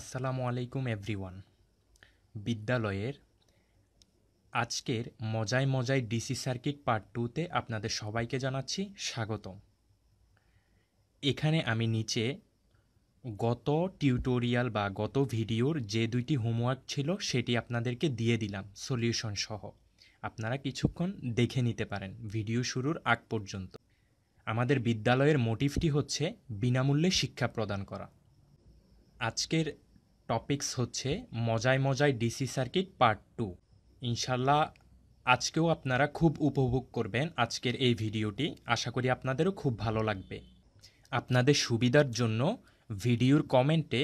আসসালামু আলাইকুম এভরিওয়ান বিদ্যালয়ের আজকের মজায় মজায় ডিসি সার্কিট পার্ট টুতে আপনাদের সবাইকে জানাচ্ছি স্বাগতম এখানে আমি নিচে গত টিউটোরিয়াল বা গত ভিডিওর যে দুইটি হোমওয়ার্ক ছিল সেটি আপনাদেরকে দিয়ে দিলাম সলিউশন সহ আপনারা কিছুক্ষণ দেখে নিতে পারেন ভিডিও শুরুর আগ পর্যন্ত আমাদের বিদ্যালয়ের মোটিভটি হচ্ছে বিনামূল্যে শিক্ষা প্রদান করা আজকের টপিকস হচ্ছে মজায় মজায় ডিসি সার্কিট পার্ট টু ইনশাল্লাহ আজকেও আপনারা খুব উপভোগ করবেন আজকের এই ভিডিওটি আশা করি আপনাদেরও খুব ভালো লাগবে আপনাদের সুবিধার জন্য ভিডিওর কমেন্টে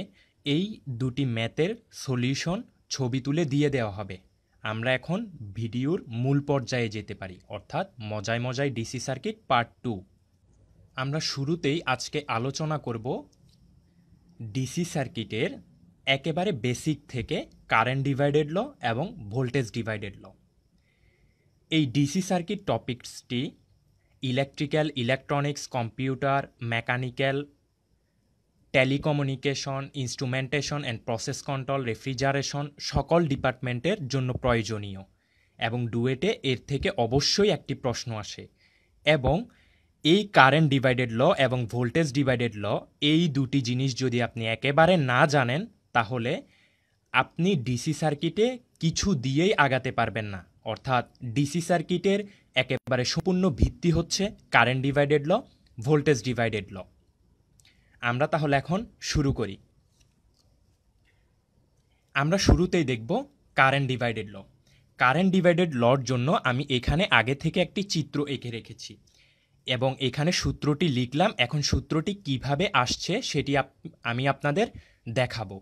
এই দুটি ম্যাথের সলিউশন ছবি তুলে দিয়ে দেওয়া হবে আমরা এখন ভিডিওর মূল পর্যায়ে যেতে পারি অর্থাৎ মজায় মজায় ডিসি সার্কিট পার্ট টু আমরা শুরুতেই আজকে আলোচনা করব ডিসি সার্কিটের একেবারে বেসিক থেকে কারেন্ট ডিভাইডেড ল এবং ভোল্টেজ ডিভাইডেড ল এই ডিসি সার্কিট টপিকসটি electrical electronics computer mechanical telecommunication instrumentation and process control refrigeration সকল ডিপার্টমেন্টের জন্য প্রয়োজনীয় এবং ডুয়েটে এর থেকে অবশ্যই একটি প্রশ্ন আসে এবং এই কারেন্ট ডিভাইডেড ল এবং ভোল্টেজ ডিভাইডেড ল এই দুটি জিনিস যদি আপনি একেবারে না জানেন তাহলে আপনি ডিসি সার্কিটে কিছু দিয়েই আগাতে পারবেন না অর্থাৎ ডিসি সার্কিটের একেবারে সম্পূর্ণ ভিত্তি হচ্ছে current divided law voltage divided law আমরা তাহলে এখন শুরু করি আমরা শুরুতেই দেখব current divided law current divided লর জন্য আমি এখানে আগে থেকে একটি চিত্র এঁকে রেখেছি এবং এখানে সূত্রটি লিখলাম এখন সূত্রটি কিভাবে আসছে সেটি আমি আপনাদের দেখাবো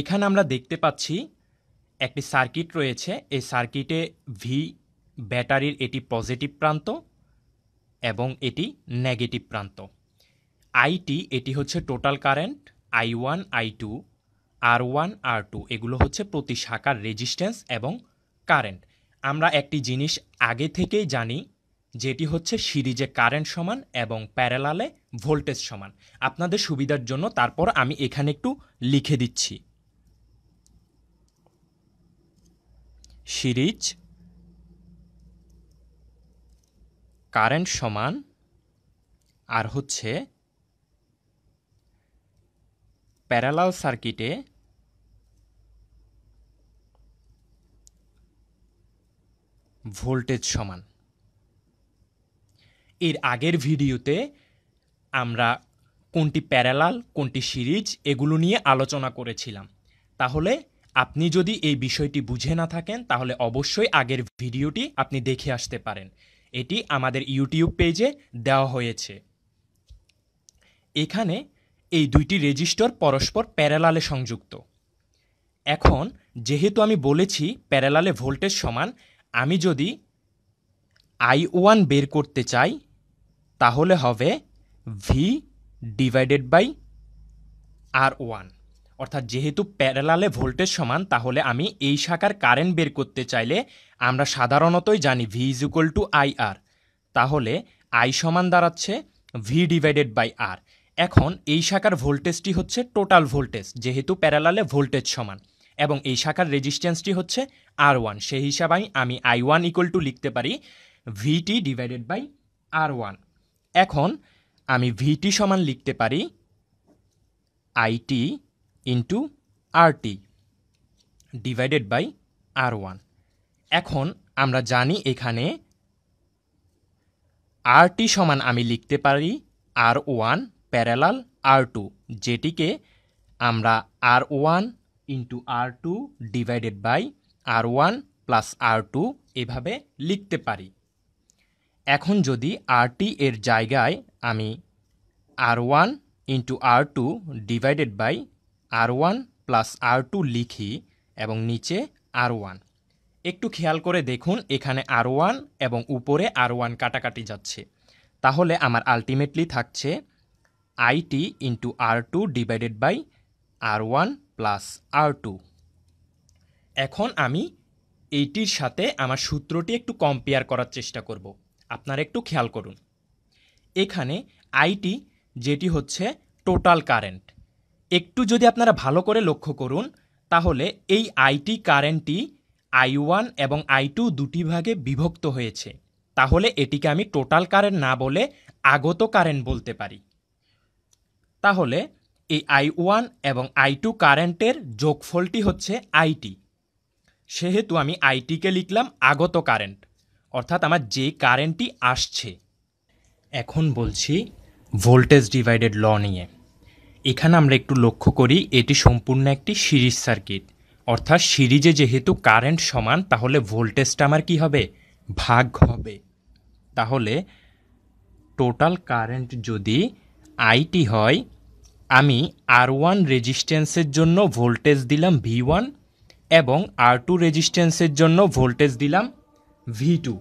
এখানে আমরা দেখতে পাচ্ছি একটি সার্কিট রয়েছে এই সার্কিটে ভি ব্যাটারির এটি পজিটিভ প্রান্ত এবং এটি নেগেটিভ প্রান্ত আইটি এটি হচ্ছে total current I one I two R one R two এগুলো হচ্ছে প্রতি শাখার রেজিস্ট্যান্স এবং কারেন্ট আমরা একটি জিনিস আগে থেকেই জানি যেটি হচ্ছে সিরিজে কারেন্ট সমান এবং প্যারালালে ভোল্টেজ সমান আপনাদের সুবিধার জন্য তারপর আমি এখানে একটু লিখে দিচ্ছি সিরিজ কারেন্ট সমান আর হচ্ছে প্যারালাল সার্কিটে ভোল্টেজ সমান এর আগের ভিডিওতে আমরা কোনটি প্যারালাল কোনটি সিরিজ এগুলো নিয়ে আলোচনা করেছিলাম তাহলে আপনি যদি এই বিষয়টি বুঝে না থাকেন তাহলে অবশ্যই আগের ভিডিওটি আপনি দেখে আসতে পারেন এটি আমাদের ইউটিউব পেজে দেওয়া হয়েছে এখানে এই দুইটি রেজিস্টর পরস্পর প্যারালালে সংযুক্ত এখন যেহেতু আমি বলেছি প্যারালালে ভোল্টেজ সমান আমি যদি আই ওয়ান বের করতে চাই তাহলে হবে V divided by R one অর্থাৎ যেহেতু প্যারালালে ভোল্টেজ সমান তাহলে আমি এই শাখার কারেন্ট বের করতে চাইলে আমরা সাধারণতই জানি V is equal to I R তাহলে আই সমান দাঁড়াচ্ছে ভি ডিভাইডেড বাই আর এখন এই শাখার ভোল্টেজটি হচ্ছে টোটাল ভোল্টেজ যেহেতু প্যারালালে ভোল্টেজ সমান এবং এই শাখার রেজিস্ট্যান্সটি হচ্ছে আর ওয়ান সেই হিসাবে আমি আই ওয়ান ইকুয়াল টু লিখতে পারি VT divided by R one এখন আমি ভিটি সমান লিখতে পারি IT into RT divided by R one এখন আমরা জানি এখানে আরটি সমান আমি লিখতে পারি R one parallel R two যেটিকে আমরা R one into R two divided by R one plus R two এভাবে লিখতে পারি এখন যদি আরটি এর জায়গায় আমি R one into R two divided by R one plus R two লিখি এবং নিচে আর ওয়ান একটু খেয়াল করে দেখুন এখানে আর ওয়ান এবং উপরে আর ওয়ান কাটাকাটি যাচ্ছে তাহলে আমার আলটিমেটলি থাকছে IT into R two divided by R one plus R two এখন আমি এইটির সাথে আমার সূত্রটি একটু কম্পেয়ার করার চেষ্টা করব আপনারা একটু খেয়াল করুন এখানে আইটি যেটি হচ্ছে টোটাল কারেন্ট একটু যদি আপনারা ভালো করে লক্ষ্য করুন তাহলে এই আইটি কারেন্টটি আই ওয়ান এবং আই টু দুটি ভাগে বিভক্ত হয়েছে তাহলে এটিকে আমি টোটাল কারেন্ট না বলে আগত কারেন্ট বলতে পারি তাহলে এই আই ওয়ান এবং আই টু কারেন্টের যোগফলটি হচ্ছে আইটি সেহেতু আমি আইটিকে লিখলাম আগত কারেন্ট অর্থাৎ আমার যে কারেন্টটি আসছে এখন বলছি ভোল্টেজ ডিভাইডেড ল নিয়ে এখানে আমরা একটু লক্ষ্য করি এটি সম্পূর্ণ একটি সিরিজ সার্কিট অর্থাৎ সিরিজে যেহেতু কারেন্ট সমান তাহলে ভোল্টেজটা আমার কি হবে ভাগ হবে তাহলে টোটাল কারেন্ট যদি আইটি হয় আমি আর ওয়ান রেজিস্ট্যান্সের জন্য ভোল্টেজ দিলাম ভি ওয়ান এবং আর টু রেজিস্ট্যান্সের জন্য ভোল্টেজ দিলাম ভি টু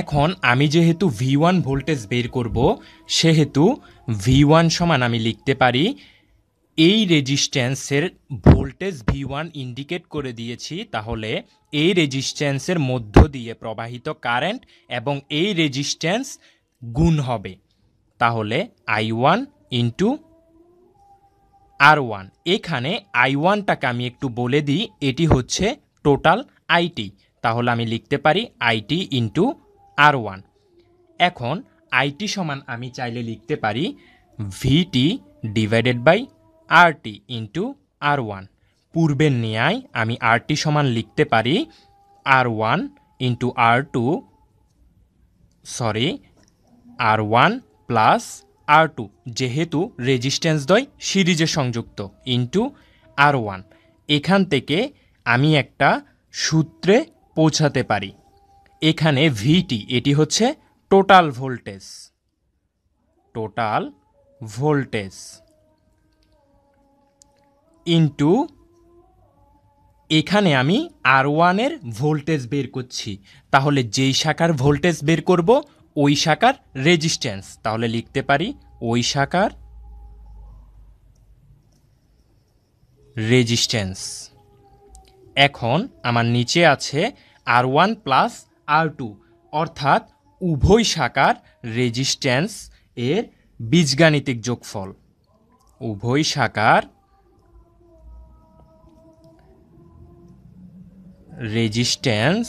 এখন আমি যেহেতু ভি ওয়ান ভোল্টেজ বের করব সেহেতু ভি ওয়ান সমান আমি লিখতে পারি এই রেজিস্ট্যান্সের ভোল্টেজ ভি ওয়ান ইন্ডিকেট করে দিয়েছি তাহলে এই রেজিস্ট্যান্সের মধ্য দিয়ে প্রবাহিত কারেন্ট এবং এই রেজিস্ট্যান্স গুণ হবে তাহলে I one into R one এখানে আই ওয়ানটাকে আমি একটু বলে দিই এটি হচ্ছে টোটাল আইটি তাহলে আমি লিখতে পারি আইটি ইন্টু আর ওয়ান এখন আইটি সমান আমি চাইলে লিখতে পারি VT divided by RT into R one পূর্বের ন্যায় আমি আরটি সমান লিখতে পারি R one into R two sorry R one plus R two যেহেতু রেজিস্ট্যান্স দয় সিরিজে সংযুক্ত ইন্টু আর ওয়ান এখান থেকে আমি একটা সূত্রে পৌঁছাতে পারি এখানে ভিটি এটি হচ্ছে total voltage total voltage into এখানে আমি আর ওয়ানের ভোল্টেজ বের করছি তাহলে যেই শাখার ভোল্টেজ বের করব ওই শাখার রেজিস্ট্যান্স তাহলে লিখতে পারি ওই শাখার রেজিস্ট্যান্স এখন আমার নিচে আছে R one plus R two অর্থাৎ উভয় শাখার রেজিস্ট্যান্স এর বীজগাণিতিক যোগফল উভয় শাখার রেজিস্ট্যান্স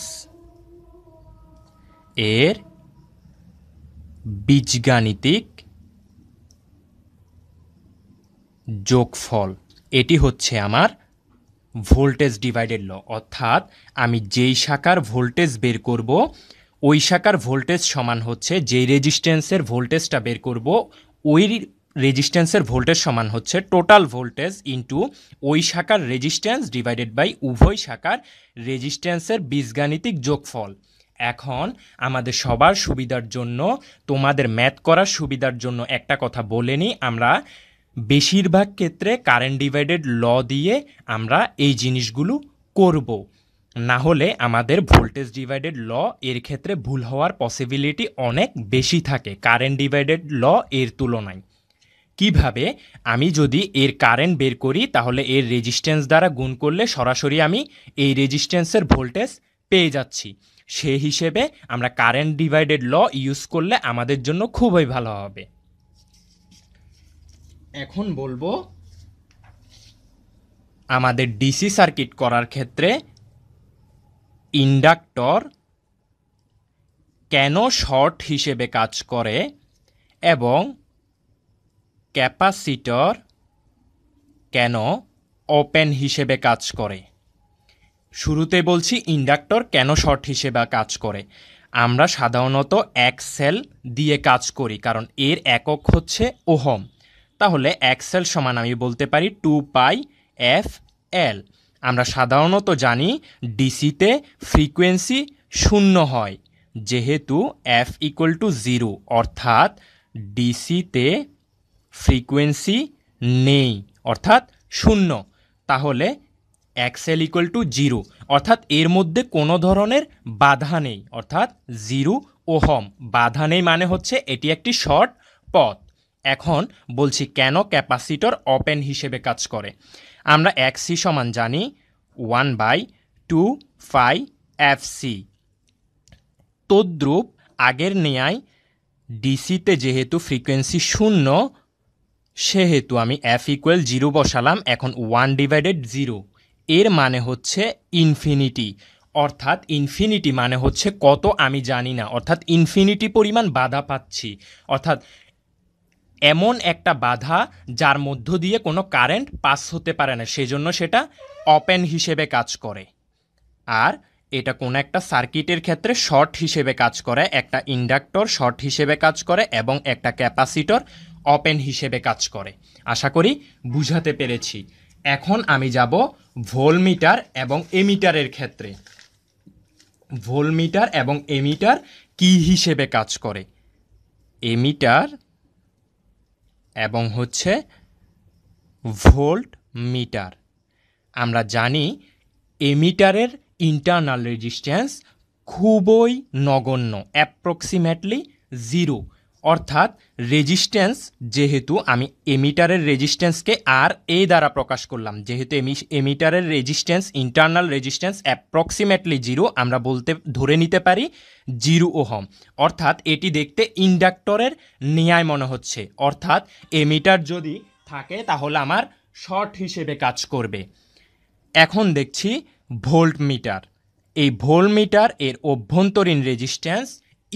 এর বীজগাণিতিক যোগফল এটি হচ্ছে আমার ভোল্টেজ ডিভাইডেড ল অর্থাৎ আমি যেই শাখার ভোল্টেজ বের করব ওই শাখার ভোল্টেজ সমান হচ্ছে যেই রেজিস্ট্যান্সের ভোল্টেজটা বের করব ওই রেজিস্ট্যান্সের ভোল্টেজ সমান হচ্ছে টোটাল ভোল্টেজ ইন্টু ওই শাখার রেজিস্ট্যান্স ডিভাইডেড বাই উভয় শাখার রেজিস্ট্যান্সের বীজগাণিতিক যোগফল এখন আমাদের সবার সুবিধার জন্য তোমাদের ম্যাথ করার সুবিধার জন্য একটা কথা বলে নিই আমরা বেশিরভাগ ক্ষেত্রে কারেন্ট ডিভাইডেড ল দিয়ে আমরা এই জিনিসগুলো করবো না হলে আমাদের ভোল্টেজ ডিভাইডেড ল এর ক্ষেত্রে ভুল হওয়ার পসিবিলিটি অনেক বেশি থাকে কারেন্ট ডিভাইডেড ল এর তুলনায় কিভাবে আমি যদি এর কারেন্ট বের করি তাহলে এর রেজিস্ট্যান্স দ্বারা গুণ করলে সরাসরি আমি এই রেজিস্ট্যান্সের ভোল্টেজ পেয়ে যাচ্ছি সে হিসেবে আমরা কারেন্ট ডিভাইডেড ল ইউজ করলে আমাদের জন্য খুবই ভালো হবে এখন বলবো আমাদের ডিসি সার্কিট করার ক্ষেত্রে ইন্ডাক্টর কেন শর্ট হিসেবে কাজ করে এবং ক্যাপাসিটর কেন ওপেন হিসেবে কাজ করে শুরুতে বলছি ইন্ডাক্টর কেন শর্ট হিসেবে কাজ করে আমরা সাধারণত এক সেল দিয়ে কাজ করি কারণ এর একক হচ্ছে ওহম তাহলে এক সেল সমান আমি বলতে পারি টু পাই এফ এল আমরা সাধারণত জানি ডিসিতে ফ্রিকোয়েন্সি শূন্য হয় যেহেতু এফ ইকুয়াল টু জিরো অর্থাৎ ডিসিতে ফ্রিকোয়েন্সি নেই অর্থাৎ শূন্য তাহলে এক্সেল ইকুয়াল টু জিরো অর্থাৎ এর মধ্যে কোনো ধরনের বাধা নেই অর্থাৎ জিরো ওহম বাধা নেই মানে হচ্ছে এটি একটি শর্ট পথ এখন বলছি কেন ক্যাপাসিটর ওপেন হিসেবে কাজ করে আমরা এক সি সমান জানি one by two phi F C তদ্রুপ আগের নেয়ায় ডিসিতে যেহেতু ফ্রিকোয়েন্সি শূন্য সেহেতু আমি এফ ইকুয়াল জিরো বসালাম এখন ওয়ান ডিভাইডেড জিরো এর মানে হচ্ছে ইনফিনিটি অর্থাৎ ইনফিনিটি মানে হচ্ছে কত আমি জানি না অর্থাৎ ইনফিনিটি পরিমাণ বাধা পাচ্ছি অর্থাৎ এমন একটা বাধা যার মধ্য দিয়ে কোনো কারেন্ট পাস হতে পারে না সেজন্য সেটা অপেন হিসেবে কাজ করে আর এটা কোনো একটা সার্কিটের ক্ষেত্রে শর্ট হিসেবে কাজ করে একটা ইন্ডাক্টর শর্ট হিসেবে কাজ করে এবং একটা ক্যাপাসিটর অপেন হিসেবে কাজ করে আশা করি বুঝাতে পেরেছি এখন আমি যাব ভোলমিটার এবং এমিটারের ক্ষেত্রে ভোলমিটার এবং এমিটার কি হিসেবে কাজ করে এমিটার এবং হচ্ছে ভোল্ট মিটার আমরা জানি এমিটারের ইন্টারনাল রেজিস্ট্যান্স খুবই নগণ্য অ্যাপ্রক্সিমেটলি জিরো অর্থাৎ রেজিস্ট্যান্স যেহেতু আমি এমিটারের রেজিস্ট্যান্সকে আর এ দ্বারা প্রকাশ করলাম যেহেতু এমিটারের resistance internal resistance approximately zero আমরা বলতে ধরে নিতে পারি জিরো ওহম অর্থাৎ এটি দেখতে ইন্ডাক্টরের ন্যায় মনে হচ্ছে অর্থাৎ এমিটার যদি থাকে তাহলে আমার শর্ট হিসেবে কাজ করবে এখন দেখছি ভোল্ট মিটার এই ভোল্ট মিটার এর অভ্যন্তরীণ রেজিস্ট্যান্স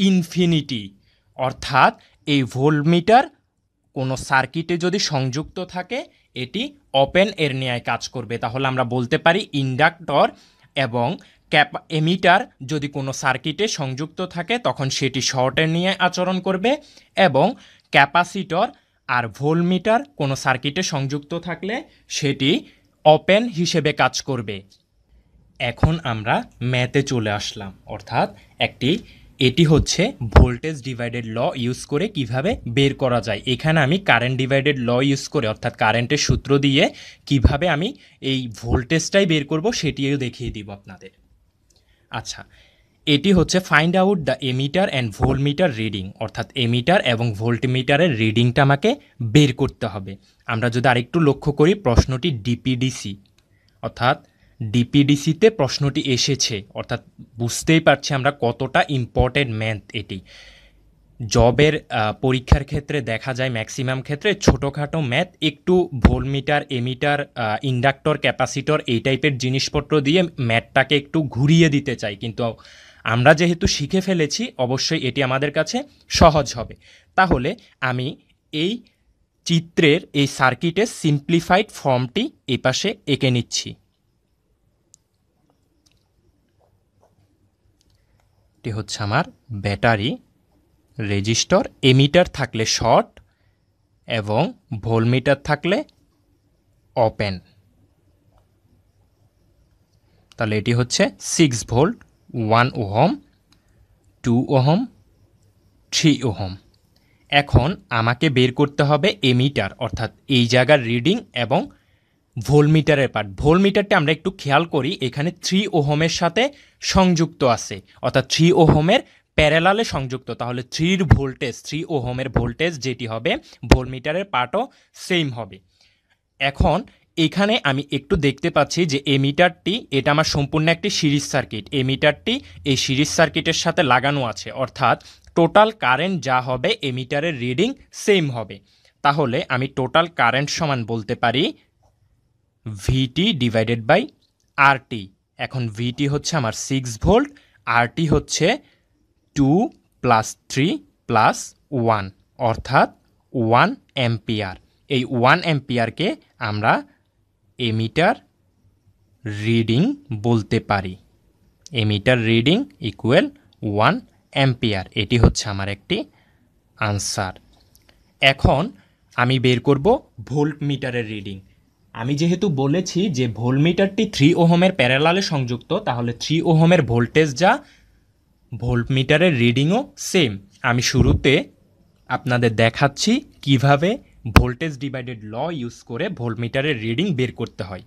ইনফিনিটি অর্থাৎ এই ভোল্টমিটার কোনো সার্কিটে যদি সংযুক্ত থাকে এটি ওপেন এর নিয়ায় কাজ করবে তাহলে আমরা বলতে পারি ইন্ডাক্টর এবং ক্যাপ এমিটার যদি কোনো সার্কিটে সংযুক্ত থাকে তখন সেটি শর্টের নিয়ে আচরণ করবে এবং ক্যাপাসিটর আর ভোল্টমিটার কোনো সার্কিটে সংযুক্ত থাকলে সেটি ওপেন হিসেবে কাজ করবে এখন আমরা ম্যাথে চলে আসলাম অর্থাৎ একটি এটি হচ্ছে ভোল্টেজ ডিভাইডেড ল ইউজ করে কিভাবে বের করা যায় এখানে আমি কারেন্ট ডিভাইডেড ল ইউজ করে অর্থাৎ কারেন্টের সূত্র দিয়ে কিভাবে আমি এই ভোল্টেজটাই বের করব সেটিও দেখিয়ে দিব আপনাদের আচ্ছা এটি হচ্ছে find out the ammeter and voltmeter reading অর্থাৎ এমিটার এবং ভোল্টমিটারের রিডিংটা আমাকে বের করতে হবে আমরা যদি আরেকটু লক্ষ্য করি প্রশ্নটি ডিপিডিসি অর্থাৎ ডিপিডিসিতে প্রশ্নটি এসেছে অর্থাৎ বুঝতেই পারছি আমরা কতটা ইম্পর্টেন্ট ম্যাথ এটি জবের পরীক্ষার ক্ষেত্রে দেখা যায় ম্যাক্সিমাম ক্ষেত্রে ছোটোখাটো ম্যাথ একটু ভোলমিটার এমিটার ইন্ডাক্টর ক্যাপাসিটর এই টাইপের জিনিসপত্র দিয়ে ম্যাথটাকে একটু ঘুরিয়ে দিতে চাই কিন্তু আমরা যেহেতু শিখে ফেলেছি অবশ্যই এটি আমাদের কাছে সহজ হবে তাহলে আমি এই চিত্রের এই সার্কিটের সিম্প্লিফাইড ফর্মটি এপাশে এঁকে নিচ্ছি এটি হচ্ছে আমার ব্যাটারি রেজিস্টর এমিটার থাকলে শর্ট এবং ভোলমিটার থাকলে ওপেন তাহলে এটি হচ্ছে six volt one ohm two ohm three ohm এখন আমাকে বের করতে হবে এমিটার অর্থাৎ এই জায়গার রিডিং এবং ভোলমিটারের পার্ট ভোল্টমিটারটা আমরা একটু খেয়াল করি এখানে থ্রি ওহোমের সাথে সংযুক্ত আছে অর্থাৎ থ্রি ওহোমের প্যারালালে সংযুক্ত তাহলে থ্রির ভোল্টেজ থ্রি ওহোমের ভোল্টেজ যেটি হবে ভোলমিটারের পার্টও সেম হবে এখন এখানে আমি একটু দেখতে পাচ্ছি যে এ মিটারটি এটা আমার সম্পূর্ণ একটি সিরিজ সার্কিট এই মিটারটি এই সিরিজ সার্কিটের সাথে লাগানো আছে অর্থাৎ টোটাল কারেন্ট যা হবে এ মিটারের রিডিং সেম হবে তাহলে আমি টোটাল কারেন্ট সমান বলতে পারি ভিটি ডিভাইডেড বাই আরটি এখন ভিটি হচ্ছে আমার সিক্স ভোল্ট আরটি হচ্ছে two plus three plus one অর্থাৎ ওয়ান অ্যাম্পিয়ার এই ওয়ান অ্যাম্পিয়ারকে আমরা এমিটার রিডিং বলতে পারি ammeter reading equal one ampere এটি হচ্ছে আমার একটি আনসার এখন আমি বের করব ভোল্ট মিটারের রিডিং আমি যেহেতু বলেছি যে ভোলমিটারটি থ্রি ওহোমের প্যারালালে সংযুক্ত তাহলে থ্রি ওহোমের ভোল্টেজ যা ভোল্টমিটারের রিডিংও সেম আমি শুরুতে আপনাদের দেখাচ্ছি কিভাবে ভোল্টেজ ডিভাইডেড ল ইউজ করে ভোল্টমিটারের রিডিং বের করতে হয়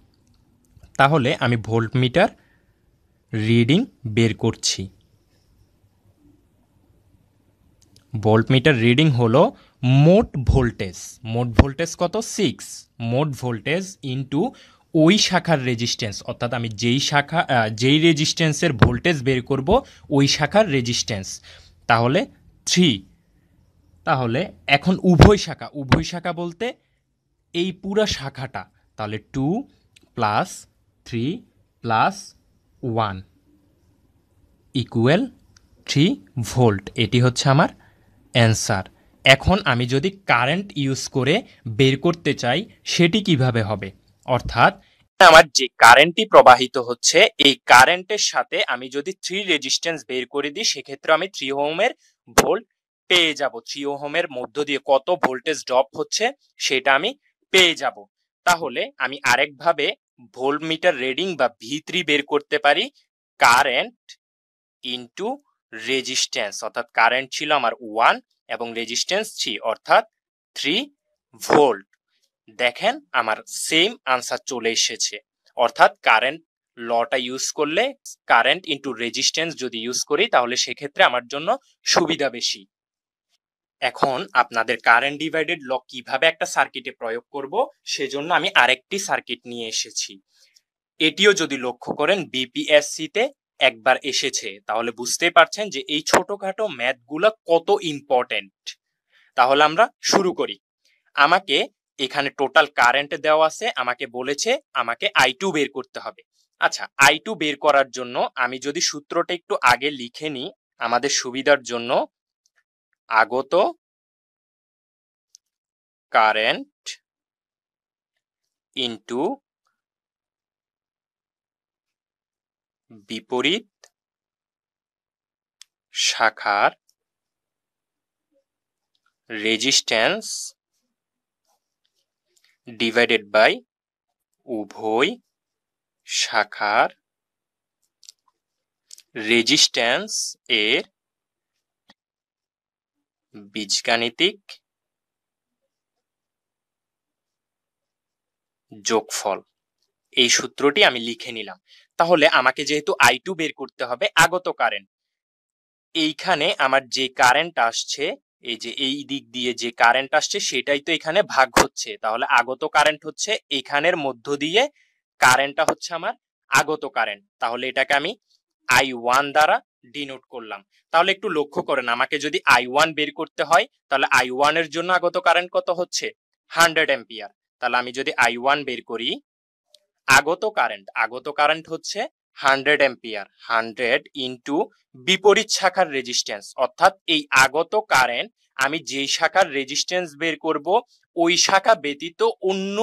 তাহলে আমি ভোল্টমিটার রিডিং বের করছি ভোল্টমিটার রিডিং হলো মোট ভোল্টেজ মোট ভোল্টেজ কত সিক্স মোট ভোল্টেজ ইন্টু ওই শাখার রেজিস্ট্যান্স অর্থাৎ আমি যেই শাখা যেই রেজিস্ট্যান্সের ভোল্টেজ বের করব ওই শাখার রেজিস্ট্যান্স তাহলে থ্রি তাহলে এখন উভয় শাখা উভয় শাখা বলতে এই পুরা শাখাটা তাহলে two plus three plus one equal three volt এটি হচ্ছে আমার অ্যান্সার এখন আমি যদি কারেন্ট ইউজ করে বের করতে চাই সেটি কিভাবে হবে অর্থাৎ আমার যে কারেন্টটি প্রবাহিত হচ্ছে এই কারেন্টের সাথে আমি যদি থ্রি রেজিস্ট্যান্স বের করে দিই সেক্ষেত্রে আমি থ্রি হোমের ভোল্ট পেয়ে যাব থ্রি হোমের মধ্য দিয়ে কত ভোল্টেজ ড্রপ হচ্ছে সেটা আমি পেয়ে যাব তাহলে আমি আরেকভাবে ভোল্ট মিটার রেডিং বা ভিত্রি বের করতে পারি কারেন্ট ইন্টু রেজিস্ট্যান্স অর্থাৎ কারেন্ট ছিল আমার ওয়ান এবং রেজিস্ট্যান্স থ্রি অর্থাৎ থ্রি ভোল্ট দেখেন আমার সেম আনসার চলে এসেছে অর্থাৎ কারেন্ট লটা ইউজ করলে কারেন্ট ইন্টু রেজিস্ট্যান্স যদি ইউজ করি তাহলে সেক্ষেত্রে আমার জন্য সুবিধা বেশি এখন আপনাদের কারেন্ট ডিভাইডেড ল কিভাবে একটা সার্কিটে প্রয়োগ করব সেজন্য আমি আরেকটি সার্কিট নিয়ে এসেছি এটিও যদি লক্ষ্য করেন বিপিএসসিতে একবার এসেছে তাহলে বুঝতেই পারছেন যে এই ছোটখাটো ম্যাথগুলো কত ইম্পর্টেন্ট তাহলে আমরা শুরু করি আমাকে এখানে টোটাল কারেন্ট দেওয়া আছে আমাকে বলেছে আমাকে আই টু বের করতে হবে আচ্ছা আই টু বের করার জন্য আমি যদি সূত্রটা একটু আগে লিখে নিই আমাদের সুবিধার জন্য আগত কারেন্ট ইন্টু বিপরীত শাখার রেজিস্ট্যান্স ডিভাইডেড বাই উভয় শাখার রেজিস্ট্যান্স এর বীজগাণিতিক যোগফল এই সূত্রটি আমি লিখে নিলাম তাহলে আমাকে যেহেতু আই টু বের করতে হবে আগত কারেন্ট এইখানে আমার যে কারেন্ট আসছে এই যে এই দিক দিয়ে যে কারেন্ট আসছে সেটাই তো এখানে ভাগ হচ্ছে তাহলে আগত কারেন্ট হচ্ছে এখানের মধ্য দিয়ে কারেন্টটা হচ্ছে আমার আগত কারেন্ট তাহলে এটাকে আমি আই ওয়ান দ্বারা ডিনোট করলাম তাহলে একটু লক্ষ্য করেন আমাকে যদি আই ওয়ান বের করতে হয় তাহলে আই ওয়ান এর জন্য আগত কারেন্ট কত হচ্ছে হান্ড্রেড এম্পিয়ার তাহলে আমি যদি আই ওয়ান বের করি আগত কারেন্ট আগত কারেন্ট হচ্ছে হান্ড্রেড এম্পিয়ার হান্ড্রেড ইন্টু বিপরীত শাখার রেজিস্ট্যান্স অর্থাৎ এই আগত কারেন্ট আমি যেই শাখার রেজিস্ট্যান্স বের করব ওই শাখা ব্যতীত অন্য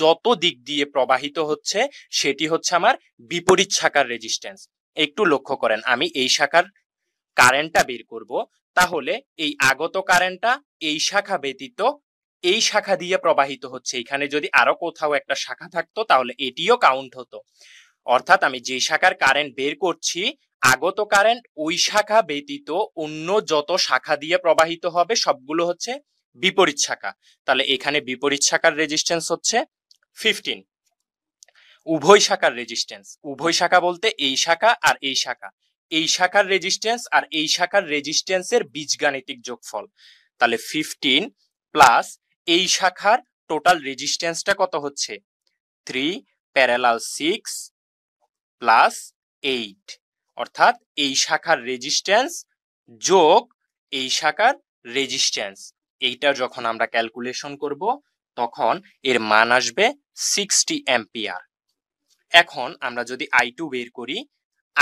যত দিক দিয়ে প্রবাহিত হচ্ছে সেটি হচ্ছে আমার বিপরীত শাখার রেজিস্ট্যান্স একটু লক্ষ্য করেন আমি এই শাখার কারেন্টটা বের করব তাহলে এই আগত কারেন্টটা এই শাখা ব্যতীত এই শাখা দিয়ে প্রবাহিত হচ্ছে এখানে যদি আরো কোথাও একটা শাখা থাকতো তাহলে এটিও কাউন্ট হতো অর্থাৎ আমি যে শাখার কারেন্ট বের করছি আগত কারেন্ট ওই শাখা ব্যতীত অন্য যত শাখা দিয়ে প্রবাহিত হবে সবগুলো হচ্ছে বিপরীত শাখা তাহলে এখানে বিপরীত শাখার রেজিস্ট্যান্স হচ্ছে ফিফটিন উভয় শাখার রেজিস্ট্যান্স উভয় শাখা বলতে এই শাখা আর এই শাখা এই শাখার রেজিস্ট্যান্স আর এই শাখার রেজিস্ট্যান্সের বীজগাণিতিক যোগফল তাহলে ফিফটিন প্লাস এই শাখার টোটাল রেজিস্ট্যান্সটা কত হচ্ছে three parallel six plus eight অর্থাৎ এই শাখার রেজিস্ট্যান্স যোগ এই শাখার রেজিস্ট্যান্স এইটা যখন আমরা ক্যালকুলেশন করব তখন এর মান আসবে সিক্সটি অ্যাম্পিয়ার এখন আমরা যদি আই টু বের করি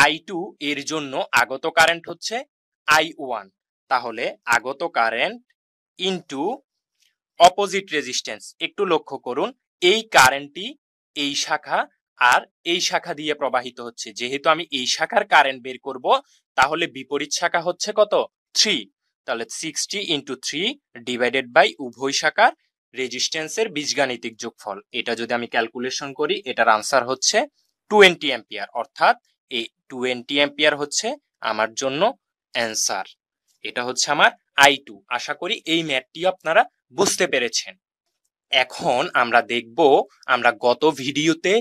আই টু এর জন্য আগত কারেন্ট হচ্ছে আই ওয়ান তাহলে আগত কারেন্ট ইন্টু অপোজিট রেজিস্ট্যান্স একটু লক্ষ্য করুন এই কারেন্টটি এই শাখা আর এই শাখা দিয়ে প্রবাহিত হচ্ছে যেহেতু আমি এই শাখার কারেন্ট বের করব তাহলে বিপরীত শাখা হচ্ছে কত থ্রি তাহলে sixty into three divided by উভয় শাখার রেজিস্ট্যান্সের বীজগাণিতিক যোগফল এটা যদি আমি ক্যালকুলেশন করি এটার আনসার হচ্ছে টোয়েন্টি অ্যাম্পিয়ার অর্থাৎ এই টোয়েন্টি অ্যাম্পিয়ার হচ্ছে আমার জন্য অ্যান্সার এটা হচ্ছে আমার আই টু আশা করি এই ম্যাথটি আপনারা বুঝতে পেরেছেন এখন আমরা দেখব আমরা গত ভিডিওতে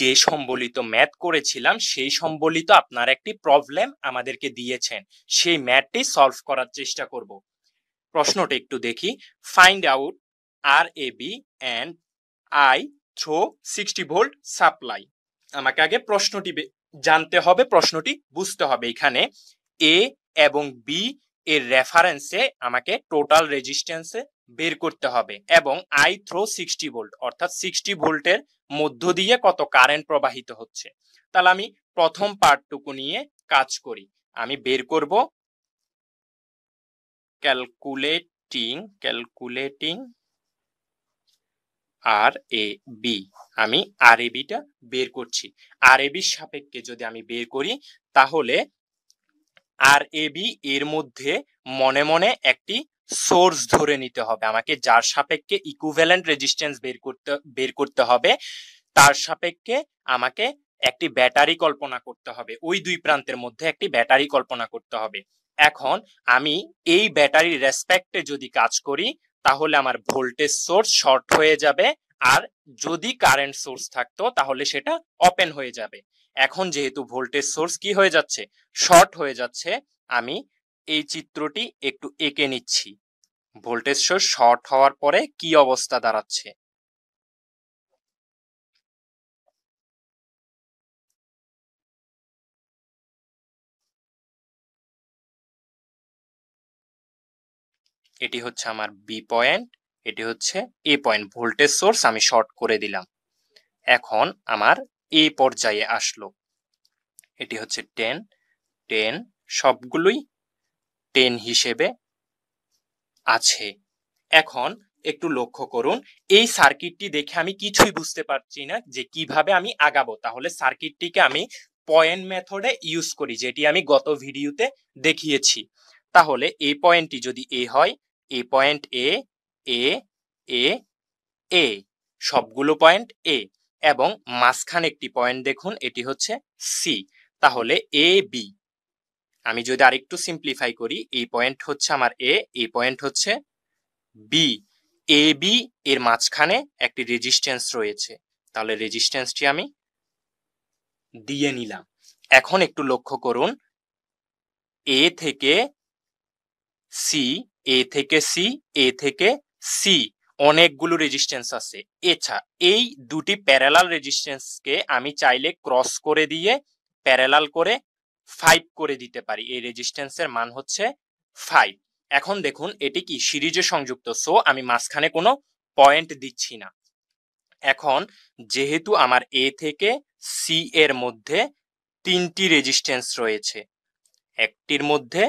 যে সম্বলিত ম্যাথ করেছিলাম সেই সম্বলিত আপনার একটি প্রবলেম আমাদেরকে দিয়েছেন সেই ম্যাথটি সলভ করার চেষ্টা করব প্রশ্নটা একটু দেখি find out R A B and I through sixty volt supply আমাকে আগে প্রশ্নটি জানতে হবে প্রশ্নটি বুঝতে হবে এখানে এ এবং বি এর রেফারেন্সে আমাকে টোটাল রেজিস্ট্যান্সে বের করতে হবে এবং আই থ্রো সিক্সটি ভোল্ট অর্থাৎ সিক্সটি ভোল্টের মধ্য দিয়ে কত কারেন্ট প্রবাহিত হচ্ছে তাহলে আমি প্রথম পার্টটুকু নিয়ে কাজ করি আমি বের করব calculating calculating R A B আমি আর এ বিটা বের করছি আর এ বির সাপেক্ষে যদি আমি বের করি তাহলে আর এ বি এর মধ্যে মনে মনে একটি সোর্স ধরে নিতে হবে আমাকে যার সাপেক্ষে ইকুভ্যালেন্ট রেজিস্ট্যান্স বের করতে বের করতে হবে তার সাপেক্ষে আমাকে একটি ব্যাটারি কল্পনা করতে হবে ওই দুই প্রান্তের মধ্যে একটি ব্যাটারি কল্পনা করতে হবে এখন আমি এই ব্যাটারির রেসপেক্টে যদি কাজ করি তাহলে আমার ভোল্টেজ সোর্স শর্ট হয়ে যাবে আর যদি কারেন্ট সোর্স থাকতো তাহলে সেটা ওপেন হয়ে যাবে এখন যেহেতু ভোল্টেজ সোর্স কি হয়ে যাচ্ছে শর্ট হয়ে যাচ্ছে আমি এই চিত্রটি একটু এঁকে নিচ্ছি ভোল্টেজ সোর্স শর্ট হওয়ার পরে কি অবস্থা দাঁড়াচ্ছে এটি হচ্ছে আমার বি পয়েন্ট এটি হচ্ছে এ পয়েন্ট ভোল্টেজ সোর্স আমি শর্ট করে দিলাম এখন আমার এ পর্যায়ে আসলো এটি হচ্ছে টেন টেন সবগুলোই টেন হিসেবে আছে এখন একটু লক্ষ্য করুন এই সার্কিটটি দেখে আমি কিছুই বুঝতে পারছি না যে কিভাবে আমি আগাবো তাহলে সার্কিটটিকে আমি পয়েন্ট মেথডে ইউজ করি যেটি আমি গত ভিডিওতে দেখিয়েছি তাহলে এই পয়েন্টটি যদি এ হয় এ পয়েন্ট এ এ এ এ সবগুলো পয়েন্ট এ এবং মাঝখানে একটি পয়েন্ট দেখুন এটি হচ্ছে সি তাহলে এ বি আমি যদি আরেকটু সিম্পলিফাই করি এই পয়েন্ট হচ্ছে আমার এ এই পয়েন্ট হচ্ছে বি এ বি এর মাঝখানে একটি রেজিস্ট্যান্স রয়েছে তাহলে রেজিস্ট্যান্সটি আমি দিয়ে নিলাম এখন একটু লক্ষ্য করুন এ থেকে সি এ থেকে সি এ থেকে সি অনেকগুলো রেজিস্ট্যান্স আছে এছা এই দুটি প্যারালাল রেজিস্ট্যান্সকে আমি চাইলে ক্রস করে দিয়ে প্যারালাল করে ফাইভ করে দিতে পারি এই রেজিস্ট্যান্সের মান হচ্ছে ফাইভ এখন দেখুন এটি কি সিরিজে সংযুক্ত সো আমি মাঝখানে কোনো পয়েন্ট দিচ্ছি না এখন যেহেতু আমার এ থেকে সি এর মধ্যে তিনটি রেজিস্ট্যান্স রয়েছে একটির মধ্যে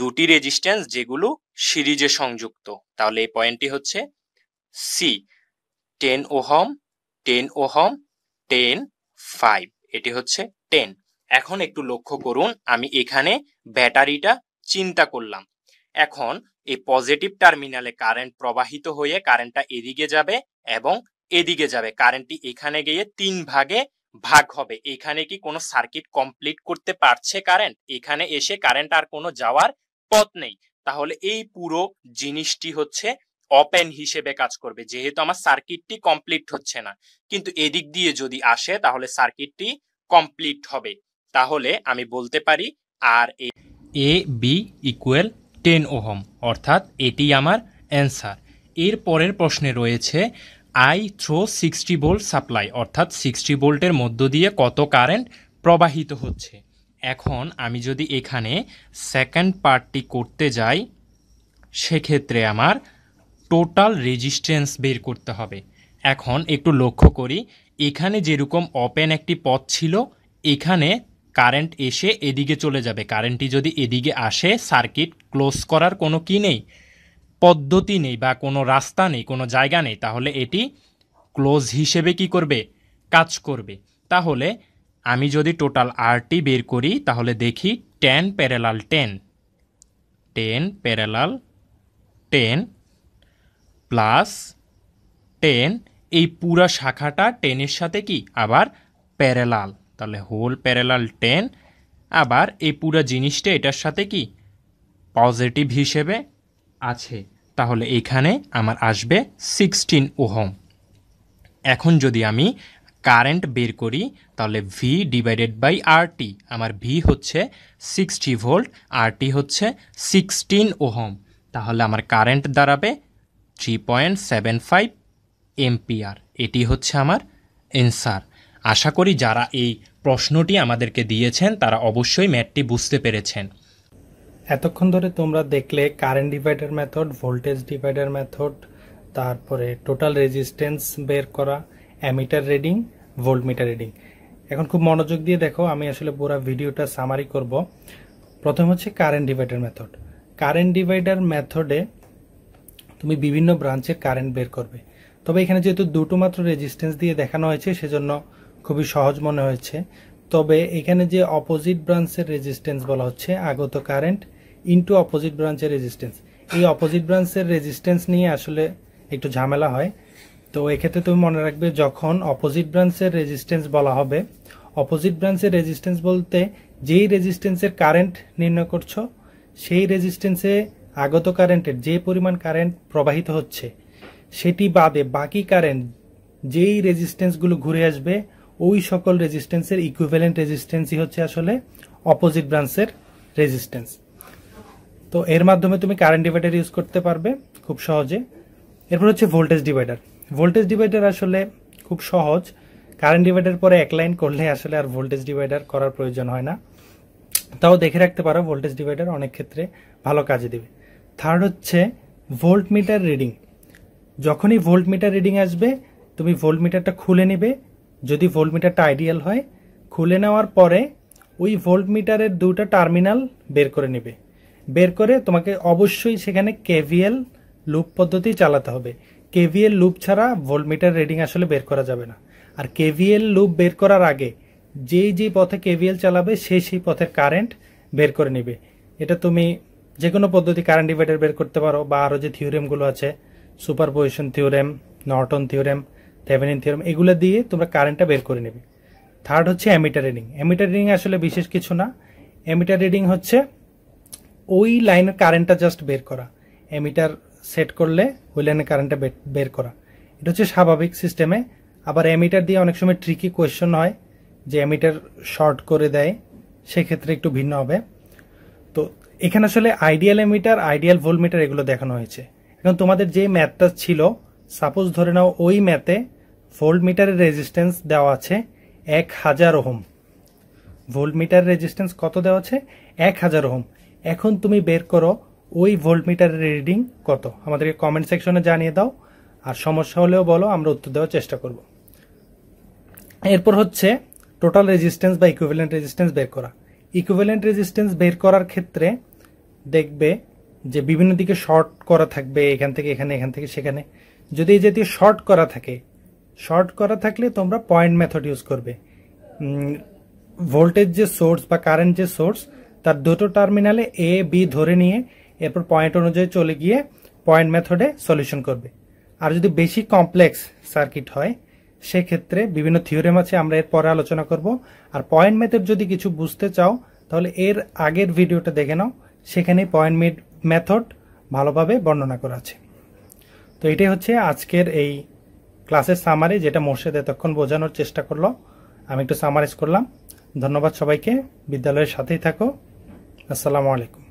দুটি রেজিস্ট্যান্স যেগুলো সিরিজে সংযুক্ত তাহলে এই পয়েন্টটি হচ্ছে C ten ohm ten ohm ten five এটি হচ্ছে টেন এখন একটু লক্ষ্য করুন আমি এখানে ব্যাটারিটা চিন্তা করলাম এখন এই পজিটিভ টার্মিনালে কারেন্ট প্রবাহিত হয়ে কারেন্টটা এদিকে যাবে এবং এদিকে যাবে কারেন্টটি এখানে গিয়ে তিন ভাগে ভাগ হবে এখানে কি কোনো সার্কিট কমপ্লিট করতে পারছে কারেন্ট এখানে এসে কারেন্ট আর কোনো যাওয়ার পথ নেই তাহলে এই পুরো জিনিসটি হচ্ছে ওপেন হিসেবে কাজ করবে যেহেতু আমার সার্কিটটি কমপ্লিট হচ্ছে না কিন্তু এদিক দিয়ে যদি আসে তাহলে সার্কিটটি কমপ্লিট হবে তাহলে আমি বলতে পারি R A B equal ten ohm অর্থাৎ এটি আমার অ্যান্সার এর পরের প্রশ্নে রয়েছে I through sixty volt supply অর্থাৎ সিক্সটি ভোল্টের মধ্য দিয়ে কত কারেন্ট প্রবাহিত হচ্ছে এখন আমি যদি এখানে সেকেন্ড পার্টটি করতে যাই সেক্ষেত্রে আমার টোটাল রেজিস্ট্যান্স বের করতে হবে এখন একটু লক্ষ্য করি এখানে যেরকম ওপেন একটি পথ ছিল এখানে কারেন্ট এসে এদিকে চলে যাবে কারেন্টটি যদি এদিকে আসে সার্কিট ক্লোজ করার কোনো কী নেই পদ্ধতি নেই বা কোনো রাস্তা নেই কোনো জায়গা নেই তাহলে এটি ক্লোজ হিসেবে কি করবে কাজ করবে তাহলে আমি যদি টোটাল আরটি বের করি তাহলে দেখি ten parallel ten ten parallel ten plus ten এই পুরা শাখাটা টেনের সাথে কি আবার প্যারালাল তাহলে হোল প্যারালাল টেন আবার এই পুরা জিনিসটা এটার সাথে কি পজিটিভ হিসেবে আছে তাহলে এখানে আমার আসবে সিক্সটিন ওহম এখন যদি আমি কারেন্ট বের করি তাহলে ভি ডিভাইডেড বাই আরটি আমার ভি হচ্ছে সিক্সটি ভোল্ট আরটি হচ্ছে সিক্সটিন ওহম তাহলে আমার কারেন্ট দাঁড়াবে three point seven five ampere এটি হচ্ছে আমার এনসার আশা করি যারা এই প্রশ্নটি আমাদেরকে দিয়েছেন তারা অবশ্যই ম্যাথটি বুঝতে পেরেছেন এতক্ষণ ধরে তোমরা দেখলে current divider method voltage divider method তারপরে টোটাল রেজিস্ট্যান্স বের করা অ্যামিটার রিডিং ভোল্টমিটার রিডিং এখন খুব মনোযোগ দিয়ে দেখো আমি আসলে পুরো ভিডিওটা সামারি করব প্রথম হচ্ছে current divider method current divider মেথডে তুমি বিভিন্ন ব্রাঞ্চের কারেন্ট বের করবে তবে এখানে যেহেতু দুটো মাত্র রেজিস্ট্যান্স দিয়ে দেখানো হয়েছে সেজন্য খুবই সহজ মনে হয়েছে তবে এখানে যে অপোজিট ব্রাঞ্চের রেজিস্ট্যান্স বলা হচ্ছে আগত কারেন্ট ইনটু অপোজিট ব্রাঞ্চের রেজিস্ট্যান্স এই অপোজিট ব্রাঞ্চের রেজিস্ট্যান্স নিয়ে আসলে একটু ঝামেলা হয় তো এক্ষেত্রে তুমি মনে রাখবে যখন অপোজিট ব্রাঞ্চের রেজিস্ট্যান্স বলা হবে অপোজিট ব্রাঞ্চের রেজিস্ট্যান্স বলতে যেই রেজিস্ট্যান্সের কারেন্ট নির্ণয় করছো সেই রেজিস্ট্যান্সে আগত কারেন্টের যে পরিমাণ কারেন্ট প্রবাহিত হচ্ছে সেটি বাদে বাকি কারেন্ট যেই রেজিস্ট্যান্সগুলো ঘুরে আসবে ওই সকল রেজিস্ট্যান্সের ইকুইভ্যালেন্ট রেজিস্ট্যান্সই হচ্ছে আসলে অপোজিট ব্রাঞ্চের রেজিস্ট্যান্স তো এর মাধ্যমে তুমি কারেন্ট ডিভাইডার ইউজ করতে পারবে খুব সহজে এরপর হচ্ছে ভোল্টেজ ডিভাইডার ভোল্টেজ ডিভাইডার আসলে খুব সহজ কারেন্ট ডিভাইডার পরে এক লাইন করলে আসলে আর ভোল্টেজ ডিভাইডার করার প্রয়োজন হয় না তাও দেখে রাখতে পারো ভোল্টেজ ডিভাইডার অনেক ক্ষেত্রে ভালো কাজে দেবে থার্ড হচ্ছে ভোল্ট মিটার রিডিং যখনই ভোল্ট মিটার রিডিং আসবে তুমি ভোল্ট মিটারটা খুলে নেবে যদি ভোল্ট মিটারটা আইডিয়াল হয় খুলে নেওয়ার পরে ওই ভোল্ট মিটারের দুটো টার্মিনাল বের করে নেবে বের করে তোমাকে অবশ্যই সেখানে কেভিএল লুপ পদ্ধতি চালাতে হবে কেভিএল লুপ ছাড়া ভোল্ট মিটার রিডিং আসলে বের করা যাবে না আর কেভিএল লুপ বের করার আগে যেই যেই পথে কেভিএল চালাবে সেই সেই পথের কারেন্ট বের করে নেবে এটা তুমি যে কোনো পদ্ধতি কারেন্ট ডিভাইডার বের করতে পারো বা আরও যে থিওরেমগুলো আছে superposition theorem Norton theorem Thevenin theorem এগুলো দিয়ে তোমরা কারেন্টটা বের করে নেবে থার্ড হচ্ছে অ্যামিটার রিডিং অ্যামিটার রিডিং আসলে বিশেষ কিছু না অ্যামিটার রিডিং হচ্ছে ওই লাইনের কারেন্টটা জাস্ট বের করা অ্যামিটার সেট করলে ওই লাইনের কারেন্টটা বের করা এটা হচ্ছে স্বাভাবিক সিস্টেমে আবার অ্যামিটার দিয়ে অনেক সময় ট্রিকি কোয়েশ্চন হয় যে অ্যামিটার শর্ট করে দেয় সেক্ষেত্রে একটু ভিন্ন হবে তো এখানে আসলে আইডিয়াল এমিটার আইডিয়াল মিটার এগুলো দেখানো হয়েছে এখন তোমাদের যে ম্যাথটা ছিল সাপোজ ধরে নাও ওই ম্যাথে ভোল্টমিটারের রেজিস্ট্যান্স দেওয়া আছে এক হাজার ওহম ভোল্টমিটার রেজিস্ট্যান্স কত দেওয়া আছে এক হাজার ওহম এখন তুমি বের করো ওই ভোল্টমিটারের রিডিং কত আমাদেরকে কমেন্ট সেকশনে জানিয়ে দাও আর সমস্যা হলেও বলো আমরা উত্তর দেওয়ার চেষ্টা করব এরপর হচ্ছে টোটাল রেজিস্ট্যান্স বা ইকুইভ্যালেন্ট রেজিস্ট্যান্স বের করা ইকুইভ্যালেন্ট রেজিস্ট্যান্স বের করার ক্ষেত্রে দেখবে যে বিভিন্ন দিকে শর্ট করা থাকবে এখান থেকে এখানে এখান থেকে সেখানে যদি এই জাতীয় শর্ট করা থাকে শর্ট করা থাকলে তোমরা পয়েন্ট মেথড ইউজ করবে ভোল্টেজ যে সোর্স বা কারেন্ট যে সোর্স তার দুটো টার্মিনালে এ বি ধরে নিয়ে এরপর পয়েন্ট অনুযায়ী চলে গিয়ে পয়েন্ট মেথডে সলিউশন করবে আর যদি বেশি কমপ্লেক্স সার্কিট হয় সেক্ষেত্রে বিভিন্ন থিওরেম আছে আমরা এর পরে আলোচনা করব আর পয়েন্ট মেথড যদি কিছু বুঝতে চাও তাহলে এর আগের ভিডিওটা দেখে নাও সেখানে পয়েন্ট মিড মেথড ভালোভাবে বর্ণনা করা আছে তো এটাই হচ্ছে আজকের এই ক্লাসের সামারি যেটা মোর্শেদ এতক্ষণ বোঝানোর চেষ্টা করলো আমি একটু সামারাইজ করলাম ধন্যবাদ সবাইকে বিদ্যালয়ের সাথেই থাকো আসসালামু আলাইকুম